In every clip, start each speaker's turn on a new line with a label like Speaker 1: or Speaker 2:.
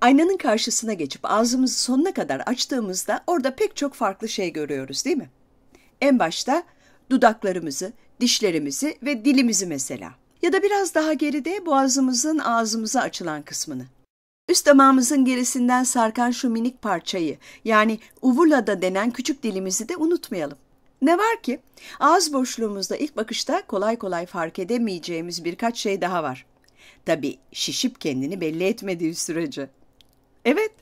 Speaker 1: Aynanın karşısına geçip ağzımızı sonuna kadar açtığımızda orada pek çok farklı şey görüyoruz değil mi? En başta dudaklarımızı, dişlerimizi ve dilimizi mesela. Ya da biraz daha geride boğazımızın ağzımıza açılan kısmını. Üst damağımızın gerisinden sarkan şu minik parçayı yani uvula da denen küçük dilimizi de unutmayalım. Ne var ki ağız boşluğumuzda ilk bakışta kolay kolay fark edemeyeceğimiz birkaç şey daha var. Tabii şişip kendini belli etmediği sürece. Evet,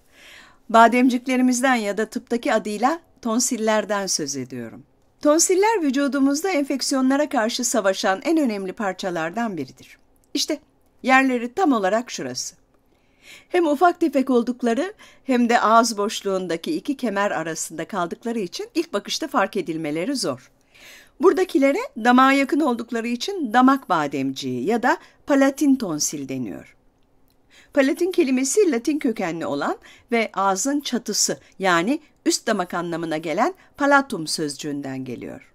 Speaker 1: bademciklerimizden ya da tıptaki adıyla tonsillerden söz ediyorum. Tonsiller vücudumuzda enfeksiyonlara karşı savaşan en önemli parçalardan biridir. İşte yerleri tam olarak şurası. Hem ufak tefek oldukları hem de ağız boşluğundaki iki kemer arasında kaldıkları için ilk bakışta fark edilmeleri zor. Buradakilere damağa yakın oldukları için damak bademciği ya da palatin tonsil deniyor. Palatin kelimesi Latin kökenli olan ve ağzın çatısı yani üst damak anlamına gelen palatum sözcüğünden geliyor.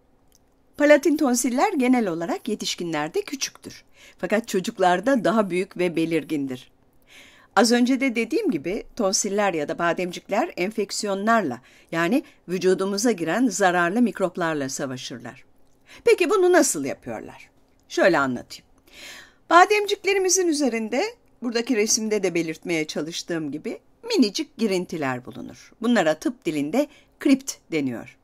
Speaker 1: Palatin tonsiller genel olarak yetişkinlerde küçüktür. Fakat çocuklarda daha büyük ve belirgindir. Az önce de dediğim gibi tonsiller ya da bademcikler enfeksiyonlarla yani vücudumuza giren zararlı mikroplarla savaşırlar. Peki bunu nasıl yapıyorlar? Şöyle anlatayım. Bademciklerimizin üzerinde buradaki resimde de belirtmeye çalıştığım gibi minicik girintiler bulunur. Bunlara tıp dilinde kript deniyor.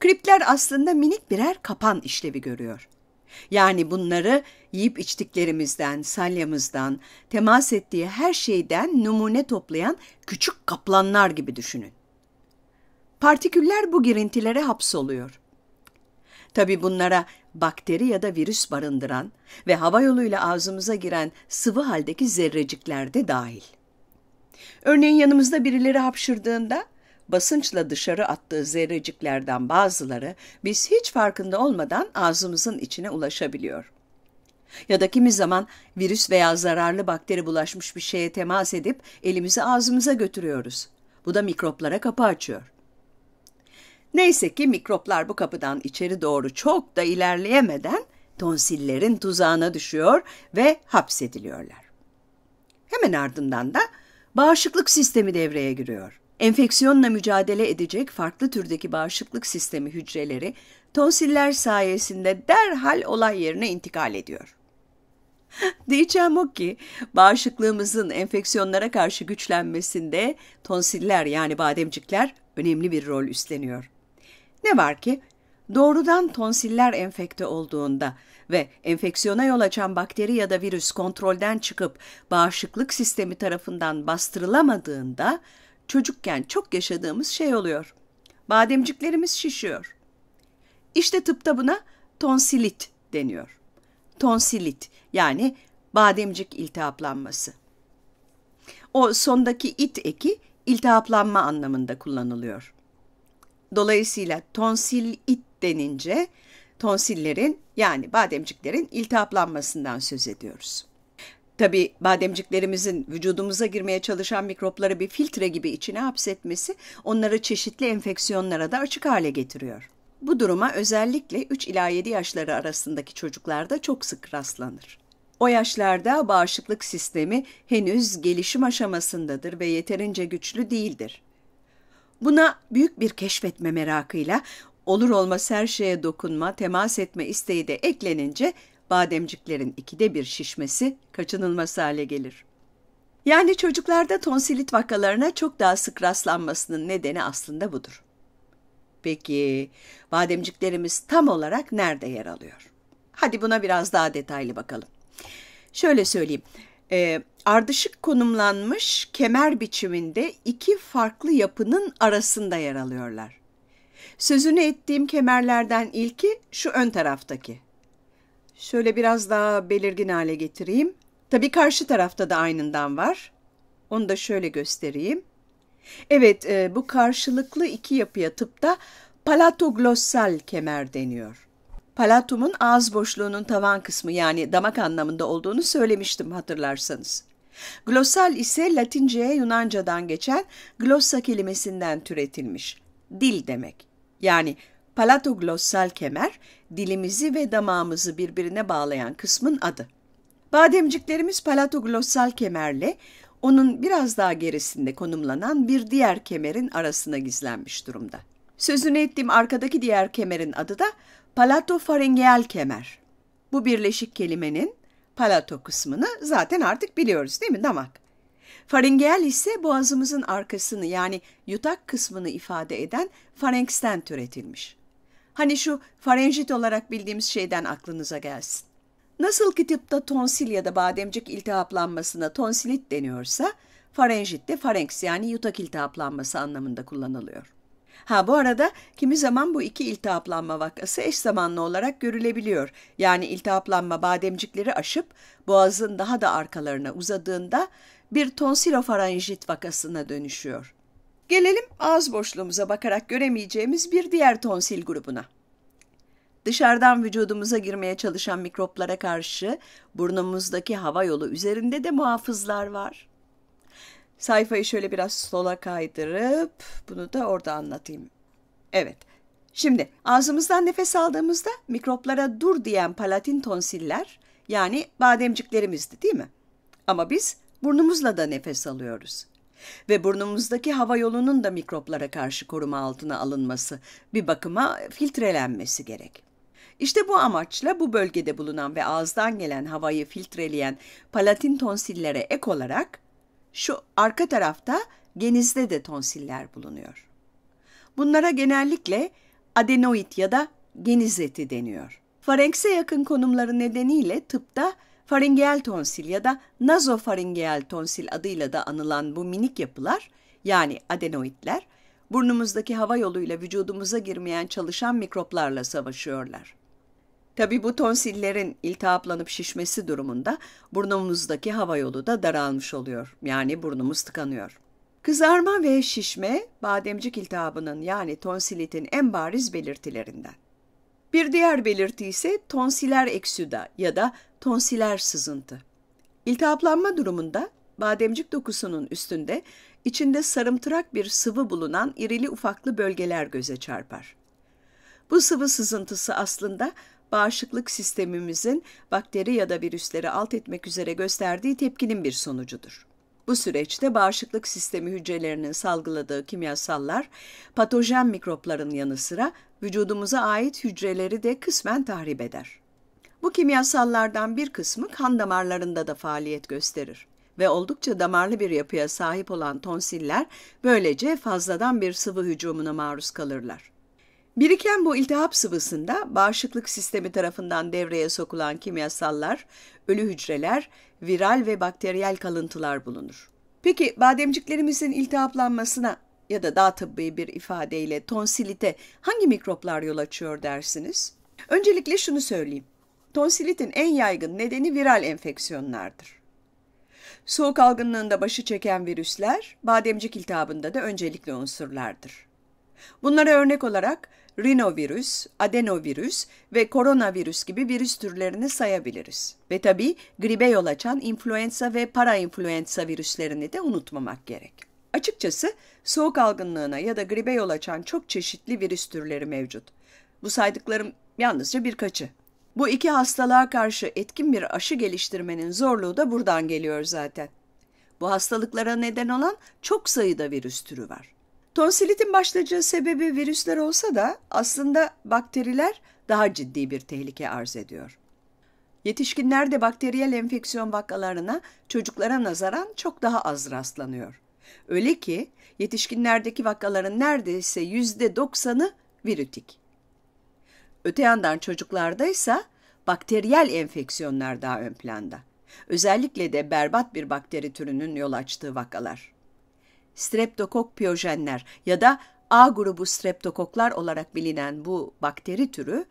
Speaker 1: Kriptler aslında minik birer kapan işlevi görüyor. Yani bunları yiyip içtiklerimizden, salyamızdan, temas ettiği her şeyden numune toplayan küçük kaplanlar gibi düşünün. Partiküller bu girintilere hapsoluyor. Tabi bunlara bakteri ya da virüs barındıran ve hava yoluyla ağzımıza giren sıvı haldeki zerrecikler de dahil. Örneğin yanımızda birileri hapşırdığında basınçla dışarı attığı zerreciklerden bazıları biz hiç farkında olmadan ağzımızın içine ulaşabiliyor. Ya da kimi zaman virüs veya zararlı bakteri bulaşmış bir şeye temas edip elimizi ağzımıza götürüyoruz. Bu da mikroplara kapı açıyor. Neyse ki mikroplar bu kapıdan içeri doğru çok da ilerleyemeden tonsillerin tuzağına düşüyor ve hapsediliyorlar. Hemen ardından da bağışıklık sistemi devreye giriyor. Enfeksiyonla mücadele edecek farklı türdeki bağışıklık sistemi hücreleri tonsiller sayesinde derhal olay yerine intikal ediyor. Diyeceğim o ki bağışıklığımızın enfeksiyonlara karşı güçlenmesinde tonsiller yani bademcikler önemli bir rol üstleniyor. Ne var ki doğrudan tonsiller enfekte olduğunda ve enfeksiyona yol açan bakteri ya da virüs kontrolden çıkıp bağışıklık sistemi tarafından bastırılamadığında çocukken çok yaşadığımız şey oluyor. Bademciklerimiz şişiyor. İşte tıpta buna tonsilit deniyor. Tonsilit yani bademcik iltihaplanması. O sondaki it eki iltihaplanma anlamında kullanılıyor. Dolayısıyla tonsil it denince tonsillerin yani bademciklerin iltihaplanmasından söz ediyoruz. Tabi bademciklerimizin vücudumuza girmeye çalışan mikropları bir filtre gibi içine hapsetmesi onları çeşitli enfeksiyonlara da açık hale getiriyor. Bu duruma özellikle 3 ila 7 yaşları arasındaki çocuklarda çok sık rastlanır. O yaşlarda bağışıklık sistemi henüz gelişim aşamasındadır ve yeterince güçlü değildir. Buna büyük bir keşfetme merakıyla olur olmaz her şeye dokunma, temas etme isteği de eklenince bademciklerin ikide bir şişmesi kaçınılmaz hale gelir. Yani çocuklarda tonsilit vakalarına çok daha sık rastlanmasının nedeni aslında budur. Peki bademciklerimiz tam olarak nerede yer alıyor? Hadi buna biraz daha detaylı bakalım. Şöyle söyleyeyim. E, ardışık konumlanmış kemer biçiminde iki farklı yapının arasında yer alıyorlar. Sözünü ettiğim kemerlerden ilki şu ön taraftaki. Şöyle biraz daha belirgin hale getireyim. Tabii karşı tarafta da aynından var. Onu da şöyle göstereyim. Evet, e, bu karşılıklı iki yapıya tıpta palatoglossal kemer deniyor. Palatumun ağız boşluğunun tavan kısmı yani damak anlamında olduğunu söylemiştim hatırlarsanız. Glosal ise Latince'ye Yunanca'dan geçen glossa kelimesinden türetilmiş. Dil demek. Yani palatoglossal kemer, dilimizi ve damağımızı birbirine bağlayan kısmın adı. Bademciklerimiz palatoglossal kemerle onun biraz daha gerisinde konumlanan bir diğer kemerin arasına gizlenmiş durumda. Sözünü ettiğim arkadaki diğer kemerin adı da palatofaringeal kemer. Bu birleşik kelimenin Palato kısmını zaten artık biliyoruz değil mi damak? Faringeal ise boğazımızın arkasını yani yutak kısmını ifade eden farenksten türetilmiş. Hani şu farenjit olarak bildiğimiz şeyden aklınıza gelsin. Nasıl ki tıpta tonsil ya da bademcik iltihaplanmasına tonsilit deniyorsa, farenjit de farenks yani yutak iltihaplanması anlamında kullanılıyor. Ha bu arada kimi zaman bu iki iltihaplanma vakası eş zamanlı olarak görülebiliyor. Yani iltihaplanma bademcikleri aşıp boğazın daha da arkalarına uzadığında bir tonsilofaranjit vakasına dönüşüyor. Gelelim ağız boşluğumuza bakarak göremeyeceğimiz bir diğer tonsil grubuna. Dışarıdan vücudumuza girmeye çalışan mikroplara karşı burnumuzdaki hava yolu üzerinde de muhafızlar var. Sayfayı şöyle biraz sola kaydırıp bunu da orada anlatayım. Evet. Şimdi ağzımızdan nefes aldığımızda mikroplara dur diyen palatin tonsiller yani bademciklerimizdi değil mi? Ama biz burnumuzla da nefes alıyoruz. Ve burnumuzdaki hava yolunun da mikroplara karşı koruma altına alınması, bir bakıma filtrelenmesi gerek. İşte bu amaçla bu bölgede bulunan ve ağızdan gelen havayı filtreleyen palatin tonsillere ek olarak şu arka tarafta genizde de tonsiller bulunuyor. Bunlara genellikle adenoid ya da geniz eti deniyor. Farenkse yakın konumları nedeniyle tıpta faringeal tonsil ya da nazofaringeal tonsil adıyla da anılan bu minik yapılar yani adenoidler burnumuzdaki hava yoluyla vücudumuza girmeyen çalışan mikroplarla savaşıyorlar. Tabi bu tonsillerin iltihaplanıp şişmesi durumunda burnumuzdaki hava yolu da daralmış oluyor. Yani burnumuz tıkanıyor. Kızarma ve şişme bademcik iltihabının yani tonsilitin en bariz belirtilerinden. Bir diğer belirti ise tonsiler eksüda ya da tonsiler sızıntı. İltihaplanma durumunda bademcik dokusunun üstünde içinde sarımtırak bir sıvı bulunan irili ufaklı bölgeler göze çarpar. Bu sıvı sızıntısı aslında bağışıklık sistemimizin bakteri ya da virüsleri alt etmek üzere gösterdiği tepkinin bir sonucudur. Bu süreçte bağışıklık sistemi hücrelerinin salgıladığı kimyasallar patojen mikropların yanı sıra vücudumuza ait hücreleri de kısmen tahrip eder. Bu kimyasallardan bir kısmı kan damarlarında da faaliyet gösterir ve oldukça damarlı bir yapıya sahip olan tonsiller böylece fazladan bir sıvı hücumuna maruz kalırlar. Biriken bu iltihap sıvısında bağışıklık sistemi tarafından devreye sokulan kimyasallar, ölü hücreler, viral ve bakteriyel kalıntılar bulunur. Peki bademciklerimizin iltihaplanmasına ya da daha tıbbi bir ifadeyle tonsilite hangi mikroplar yol açıyor dersiniz? Öncelikle şunu söyleyeyim. Tonsilitin en yaygın nedeni viral enfeksiyonlardır. Soğuk algınlığında başı çeken virüsler, bademcik iltihabında da öncelikli unsurlardır. Bunlara örnek olarak rinovirüs, adenovirüs ve koronavirüs gibi virüs türlerini sayabiliriz. Ve tabi gribe yol açan influenza ve parainfluenza virüslerini de unutmamak gerek. Açıkçası soğuk algınlığına ya da gribe yol açan çok çeşitli virüs türleri mevcut. Bu saydıklarım yalnızca birkaçı. Bu iki hastalığa karşı etkin bir aşı geliştirmenin zorluğu da buradan geliyor zaten. Bu hastalıklara neden olan çok sayıda virüs türü var. Tonsilitin başlıca sebebi virüsler olsa da aslında bakteriler daha ciddi bir tehlike arz ediyor. Yetişkinler de bakteriyel enfeksiyon vakalarına çocuklara nazaran çok daha az rastlanıyor. Öyle ki yetişkinlerdeki vakaların neredeyse yüzde doksanı virütik. Öte yandan çocuklarda ise bakteriyel enfeksiyonlar daha ön planda. Özellikle de berbat bir bakteri türünün yol açtığı vakalar streptokok piyojenler ya da A grubu streptokoklar olarak bilinen bu bakteri türü,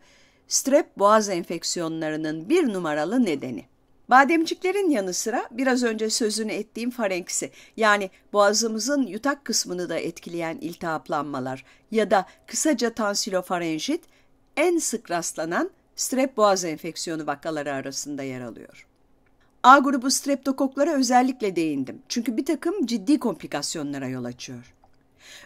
Speaker 1: strep boğaz enfeksiyonlarının bir numaralı nedeni. Bademciklerin yanı sıra biraz önce sözünü ettiğim farenksi yani boğazımızın yutak kısmını da etkileyen iltihaplanmalar ya da kısaca tansilofarenjit en sık rastlanan strep boğaz enfeksiyonu vakaları arasında yer alıyor. A grubu streptokoklara özellikle değindim. Çünkü bir takım ciddi komplikasyonlara yol açıyor.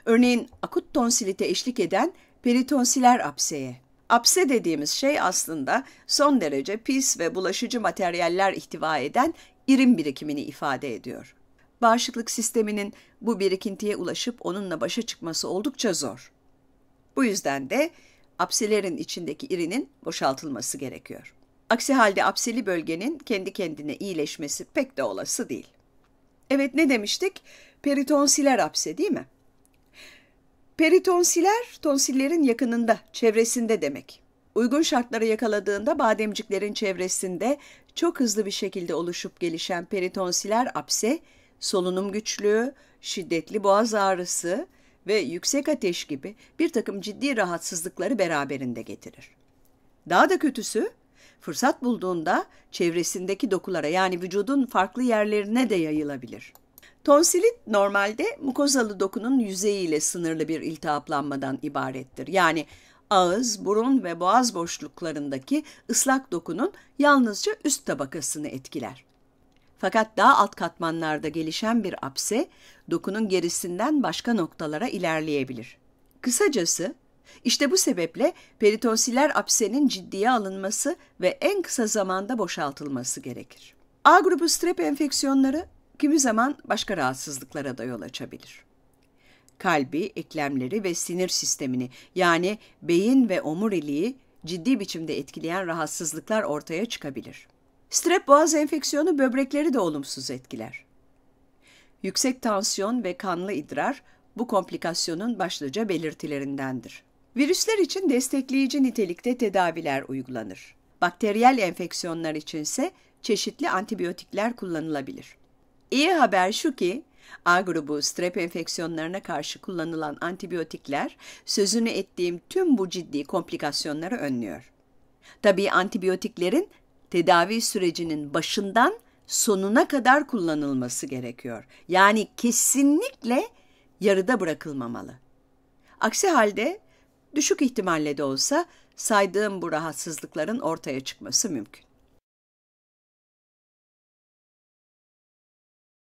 Speaker 1: Örneğin akut tonsilite eşlik eden peritonsiler apseye. Apse dediğimiz şey aslında son derece pis ve bulaşıcı materyaller ihtiva eden irin birikimini ifade ediyor. Bağışıklık sisteminin bu birikintiye ulaşıp onunla başa çıkması oldukça zor. Bu yüzden de apselerin içindeki irinin boşaltılması gerekiyor. Aksi halde apseli bölgenin kendi kendine iyileşmesi pek de olası değil. Evet ne demiştik? Peritonsiler apse değil mi? Peritonsiler tonsillerin yakınında, çevresinde demek. Uygun şartları yakaladığında bademciklerin çevresinde çok hızlı bir şekilde oluşup gelişen peritonsiler apse, solunum güçlüğü, şiddetli boğaz ağrısı ve yüksek ateş gibi bir takım ciddi rahatsızlıkları beraberinde getirir. Daha da kötüsü, Fırsat bulduğunda çevresindeki dokulara yani vücudun farklı yerlerine de yayılabilir. Tonsilit normalde mukozalı dokunun yüzeyiyle sınırlı bir iltihaplanmadan ibarettir. Yani ağız, burun ve boğaz boşluklarındaki ıslak dokunun yalnızca üst tabakasını etkiler. Fakat daha alt katmanlarda gelişen bir apse dokunun gerisinden başka noktalara ilerleyebilir. Kısacası işte bu sebeple peritonsiller apsenin ciddiye alınması ve en kısa zamanda boşaltılması gerekir. A grubu strep enfeksiyonları kimi zaman başka rahatsızlıklara da yol açabilir. Kalbi, eklemleri ve sinir sistemini yani beyin ve omuriliği ciddi biçimde etkileyen rahatsızlıklar ortaya çıkabilir. Strep boğaz enfeksiyonu böbrekleri de olumsuz etkiler. Yüksek tansiyon ve kanlı idrar bu komplikasyonun başlıca belirtilerindendir. Virüsler için destekleyici nitelikte tedaviler uygulanır. Bakteriyel enfeksiyonlar için ise çeşitli antibiyotikler kullanılabilir. İyi haber şu ki, A grubu strep enfeksiyonlarına karşı kullanılan antibiyotikler sözünü ettiğim tüm bu ciddi komplikasyonları önlüyor. Tabii antibiyotiklerin tedavi sürecinin başından sonuna kadar kullanılması gerekiyor. Yani kesinlikle yarıda bırakılmamalı. Aksi halde düşük ihtimalle de olsa saydığım bu rahatsızlıkların ortaya çıkması mümkün.